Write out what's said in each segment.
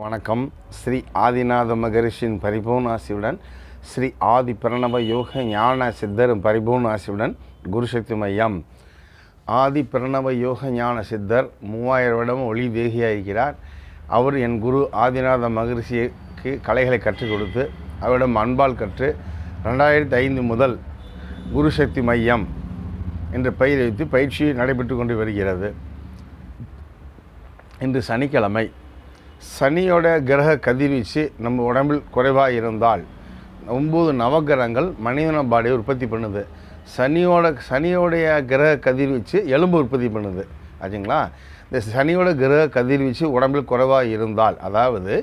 வணக்கம் ஸ்ரீ ஆதிநாத மகரிஷியின் பரிபூர்ணாசியுடன் ஸ்ரீ ஆதி பிரணவ யோக ஞான சித்தரும் பரிபூர்ணாசியுடன் குருசக்தி மையம் ஆதி பிரணவ யோக ஞான சித்தர் மூவாயிரம் வருடம் ஒளி தேகியாக இருக்கிறார் அவர் என் குரு ஆதிநாத மகரிஷிக்கு கலைகளை கற்றுக் கொடுத்து அவரிடம் அன்பால் கற்று ரெண்டாயிரத்தி ஐந்து முதல் குருசக்தி மையம் என்ற பெயர் வைத்து பயிற்சி நடைபெற்று கொண்டு வருகிறது இன்று சனிக்கிழமை சனியோட கிரக கதிர்வீச்சு நம்ம உடம்பில் குறைவாக இருந்தால் ஒம்பது நவகிரகங்கள் மனிதன பாடியை உற்பத்தி பண்ணுது சனியோட சனியோடைய கிரக கதிர்வீச்சு எலும்பு உற்பத்தி பண்ணுது ஆச்சுங்களா இந்த சனியோட கிரக கதிர்வீச்சு உடம்பில் குறைவாக இருந்தால் அதாவது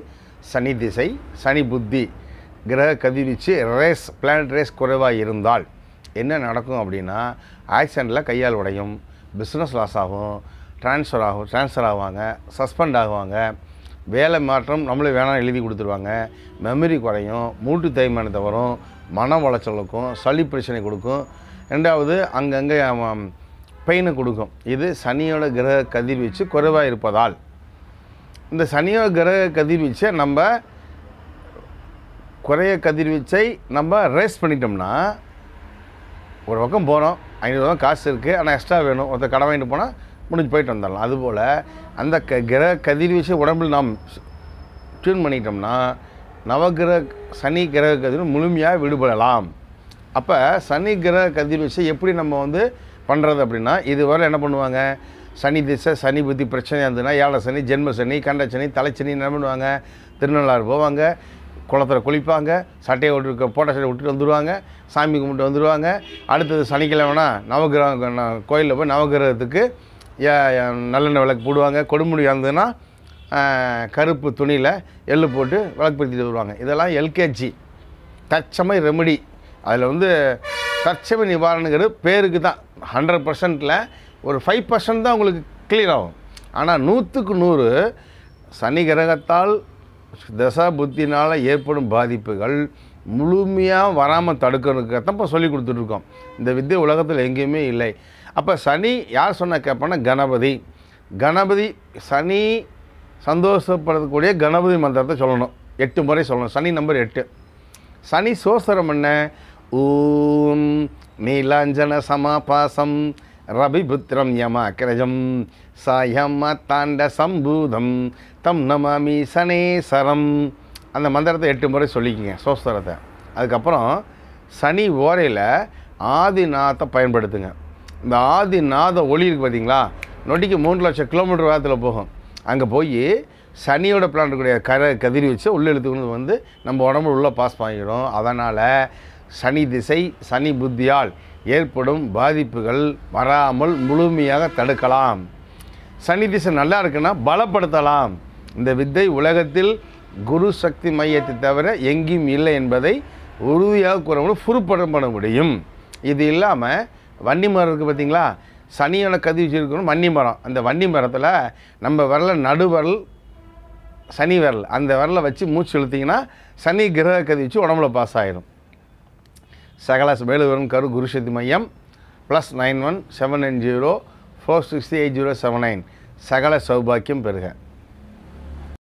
சனி திசை சனி புத்தி கிரக கதிர்வீச்சு ரேஸ் பிளானட் ரேஸ் குறைவாக இருந்தால் என்ன நடக்கும் அப்படின்னா ஆக்சிடெண்ட்டில் கையால் உடையும் பிஸ்னஸ் லாஸ் ஆகும் ட்ரான்ஸ்ஃபர் ஆகும் ட்ரான்ஸ்ஃபர் ஆகுவாங்க சஸ்பெண்ட் ஆகுவாங்க வேலை மாற்றம் நம்மளே வேணாம் எழுதி கொடுத்துருவாங்க மெமரி குறையும் மூட்டு தேய்மானத்தை வரும் மன வளச்சலுக்கும் சளி பிரச்சனை கொடுக்கும் ரெண்டாவது அங்கங்கே பெயினை கொடுக்கும் இது சனியோட கிரக கதிர்வீச்சு குறைவாக இருப்பதால் இந்த சனியோட கிரக கதிர்வீச்சை நம்ம குறைய கதிர்வீச்சை நம்ம ரேஸ் பண்ணிட்டோம்னா ஒரு பக்கம் போகிறோம் ஐநூறுவா காசு இருக்குது ஆனால் எக்ஸ்ட்ரா வேணும் ஒருத்தர் கடை வாங்கிட்டு போனால் முடிஞ்சு போயிட்டு வந்துடலாம் அதுபோல் அந்த க கிரக கதிர்வீசை உடம்பில் நாம் டியூன் பண்ணிட்டோம்னா நவகிரக சனி கிரக கதிர் முழுமையாக விடுபடலாம் அப்போ சனி கிரக கதிர்வீசை எப்படி நம்ம வந்து பண்ணுறது அப்படின்னா இதுவரை என்ன பண்ணுவாங்க சனி திசை சனி புத்தி பிரச்சனை இருந்ததுன்னா ஏழை சனி ஜென்ம சனி கண்ட சனி தலைச்சனி என்ன பண்ணுவாங்க திருநள்ளாறு போவாங்க குளத்தில் குளிப்பாங்க சட்டையை விட்டு போட்ட சட்டை விட்டுட்டு வந்துடுவாங்க சாமி கும்பிட்டு வந்துடுவாங்க அடுத்தது சனிக்கிழமைனா நவகிரகம் கோயிலில் போய் நவகிரகத்துக்கு நல்லெண்ணெய் விளக்கு போடுவாங்க கொடுமுடி வந்ததுன்னா கருப்பு துணியில் எள்ளு போட்டு விளக்கு வருவாங்க இதெல்லாம் எல்கேஜி தற்சமை ரெமடி அதில் வந்து தற்சமை நிவாரணங்கிறது பேருக்கு தான் ஹண்ட்ரட் பர்சன்ட்டில் ஒரு ஃபைவ் பர்சன்ட் தான் உங்களுக்கு கிளியர் ஆகும் ஆனால் நூற்றுக்கு நூறு சனி கிரகத்தால் தசா புத்தினால் ஏற்படும் பாதிப்புகள் முழுமையாக வராமல் தடுக்கிறதுக்கு தான் இப்போ சொல்லி கொடுத்துட்ருக்கோம் இந்த வித்தியை உலகத்தில் எங்கேயுமே இல்லை அப்போ சனி யார் சொன்ன கேட்பேன்னா கணபதி கணபதி சனி சந்தோஷப்படக்கூடிய கணபதி மந்திரத்தை சொல்லணும் எட்டு முறை சொல்லணும் சனி நம்பர் எட்டு சனி சோசரம் என்ன ஊம் நீலாஞ்சன சமாபாசம் ரபிபுத்திரம் யமாக்கிரஜம் சாயம் தாண்ட சம்பூதம் தம் நமாமி சனேசரம் அந்த மந்திரத்தை எட்டு முறை சொல்லிக்கிங்க சோஸ்தரத்தை அதுக்கப்புறம் சனி ஓரையில் ஆதிநாத்தை பயன்படுத்துங்க இந்த ஆதிநாத ஒளி இருக்குது பார்த்தீங்களா நொட்டிக்கு மூணு லட்சம் கிலோமீட்டர் வேகத்தில் போகும் அங்கே போய் சனியோட பிளான் இருக்கக்கூடிய கரை கதிரி வச்சு உள்ளே எழுத்துக்கணும் வந்து நம்ம உடம்பு உள்ளே பாஸ் பண்ணிடும் அதனால் சனி திசை சனி புத்தியால் ஏற்படும் பாதிப்புகள் வராமல் முழுமையாக தடுக்கலாம் சனி திசை நல்லா இருக்குன்னா பலப்படுத்தலாம் இந்த வித்தை உலகத்தில் குரு சக்தி மையத்தை தவிர எங்கேயும் இல்லை என்பதை உறுதியாக கூற முடியும் புறப்படம் பண்ண முடியும் இது இல்லாமல் வண்டிமரம் மரம் இருக்குது பார்த்திங்களா சனியோட கதி வச்சுருக்கணும் வண்டி மரம் அந்த வண்டி மரத்தில் நம்ம வரல நடுவரல் சனி விரல் அந்த விரலை வச்சு மூச்சு இழுத்திங்கன்னா சனி கிரக கதி வச்சு உடம்புல பாஸ் ஆகிடும் சகலாஸ் மேலுவரும் கரு குருசக்தி மையம் plus nine one seven nine zero four sixty eight zero seven nine சகல சௌபாக்கியம் பெறுக